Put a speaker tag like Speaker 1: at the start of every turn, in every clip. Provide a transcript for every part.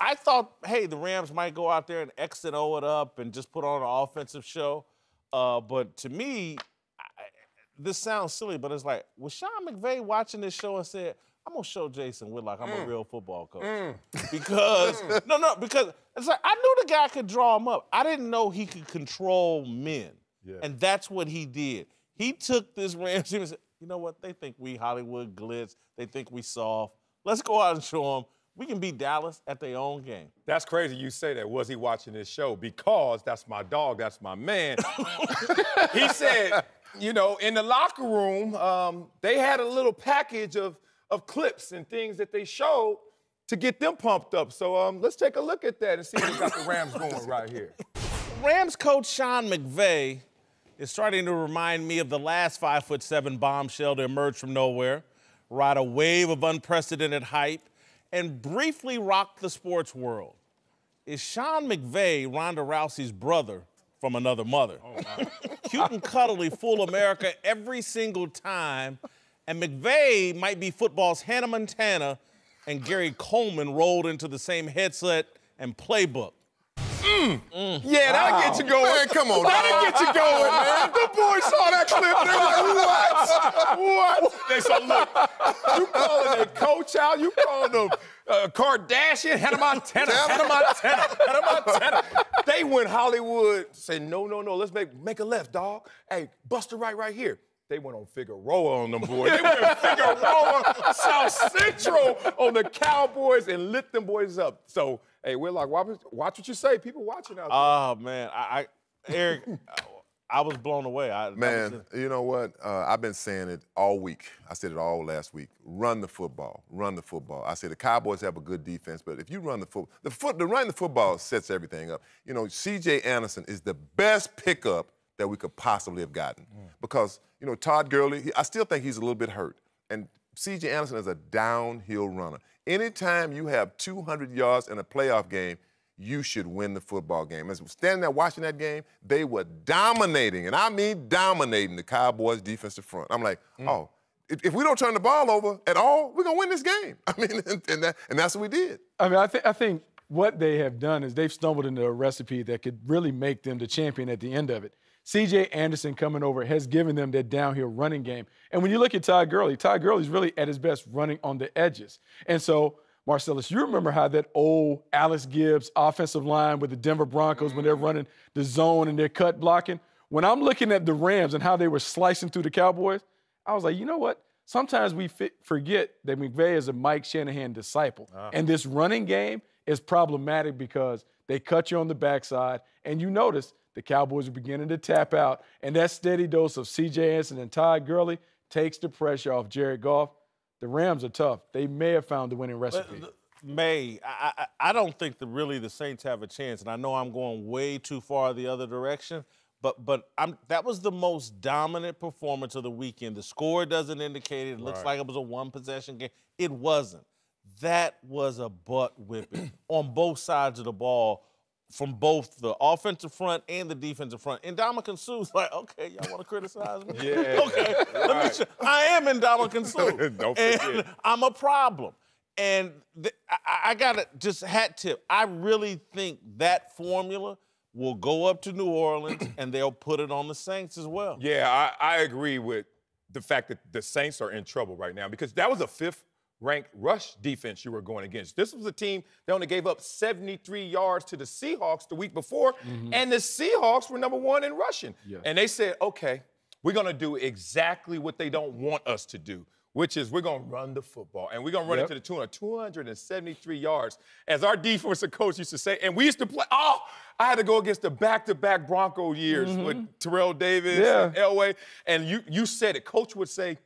Speaker 1: I thought, hey, the Rams might go out there and X and O it up and just put on an offensive show. Uh, but to me, I, this sounds silly, but it's like, was Sean McVay watching this show and said, I'm gonna show Jason Whitlock I'm mm. a real football coach. Mm. Because mm. no, no, because it's like I knew the guy could draw him up. I didn't know he could control men. Yeah. And that's what he did. He took this Rams team and said, you know what? They think we Hollywood glitz. They think we soft. Let's go out and show them we can beat Dallas at their own game. That's crazy you say that. Was he watching this show? Because that's my dog, that's my man.
Speaker 2: he said, you know, in the locker room, um, they had a little package of, of clips and things that they showed to get them pumped up. So um, let's take a look at that and see what got the Rams going right here.
Speaker 1: Rams coach Sean McVay is starting to remind me of the last five foot seven bombshell to emerge from nowhere, ride a wave of unprecedented hype and briefly rocked the sports world. Is Sean McVay Ronda Rousey's brother from another mother? Oh, wow. Cute and cuddly, fool America every single time. And McVay might be football's Hannah Montana and Gary Coleman rolled into the same headset and playbook. Mm. Yeah, that'll wow. get you going. Man, come on. That'll get you going, man. The boys saw that clip. They were like, what? What? They
Speaker 2: said, look, you calling a coach out? You calling them uh, Kardashian? Hannah Montana. Hannah Montana. Hannah Montana. They went Hollywood, said, no, no, no, let's make, make a left, dog. Hey, bust Buster right right here. They went on Figueroa on them boys. They went Figueroa, South Central on the Cowboys and lit them boys up. So Hey, Whitlock, watch, watch what you say. People watching out there. Oh man, I, I Eric,
Speaker 1: I was blown away. I, man,
Speaker 2: I you know what? Uh, I've been saying it all week. I said it all last week. Run the football. Run the football. I said the Cowboys have a good defense, but if you run the football, the foot, the run the football sets everything up. You know, C.J. Anderson is the best pickup that we could possibly have gotten mm. because you know Todd Gurley. He, I still think he's a little bit hurt, and C.J. Anderson is a downhill runner. Anytime you have 200 yards in a playoff game, you should win the football game. As standing there watching that game, they were dominating, and I mean dominating the Cowboys' defensive front. I'm like, mm. oh, if, if, we don't turn the ball over at all, we're gonna win this game. I mean, and, and, that, and that's what we did.
Speaker 3: I mean, I, th- I think what they have done is they've stumbled into a recipe that could really make them the champion at the end of it. C.J. Anderson coming over has given them that downhill running game. And when you look at Ty Gurley, Ty Gurley's really at his best running on the edges. And so, Marcellus, you remember how that old Alice Gibbs offensive line with the Denver Broncos when they're mm-hmm. running the zone and they're cut blocking. When I'm looking at the Rams and how they were slicing through the Cowboys, I was like, you know what? Sometimes we fit, forget that McVay is a Mike Shanahan disciple. Uh-huh. And this running game – is problematic because they cut you on the backside, and you notice the Cowboys are beginning to tap out, and that steady dose of C.J. Anderson and Todd Gurley takes the pressure off Jared Goff. The Rams are tough. They may have found the winning recipe. But,
Speaker 1: May, I, I, I don't think that really the Saints have a chance, and I know I'm going way too far the other direction, but but I'm that was the most dominant performance of the weekend. The score doesn't indicate it. it looks right. like it was a one possession game. It wasn't that was a butt whipping on both sides of the ball from both the offensive front and the defensive front. And Dominican Sue's like, okay, y'all want to criticize me? yeah. okay, let me show. I am in Dominican Sue. Don't and I'm a problem. And I, I got to just hat tip. I really think that formula will go up to New Orleans and they'll put it on the Saints as well. Yeah, I, I agree
Speaker 2: with the fact that the
Speaker 1: Saints are in trouble
Speaker 2: right now because that was a fifth ranked rush defense you were going against. This was a team that only gave up 73 yards to the Seahawks the week before, mm-hmm. and the Seahawks were number one in rushing. Yes. And they said, okay, we're going to do exactly what they don't want us to do. Which is we're gonna run the football and we're gonna run yep. it to the tune of 273 yards, as our defensive coach used to say. And we used to play. Oh, I had to go against the back-to-back Bronco years mm-hmm. with Terrell Davis, yeah. and Elway, and you you said it. Coach would say,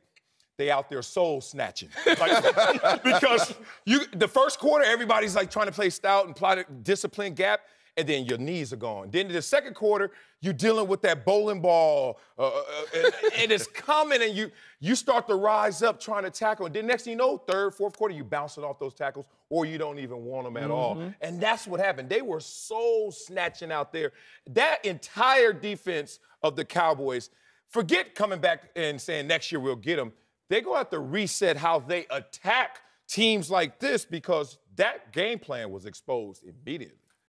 Speaker 2: they out there soul snatching. Like, because you the first quarter, everybody's like trying to play stout and plot a discipline gap, and then your knees are gone. Then in the second quarter, you're dealing with that bowling ball, uh, uh, uh, and, and, it's coming, and you you start to rise up trying to tackle. And then next thing you know, third, fourth quarter, you bouncing off those tackles, or you don't even want them at mm -hmm. all. Mm-hmm. And that's what happened. They were soul snatching out there. That entire defense of the Cowboys. Forget coming back and saying next year we'll get them they're going to have to reset how they attack teams like this because that game plan was exposed immediately.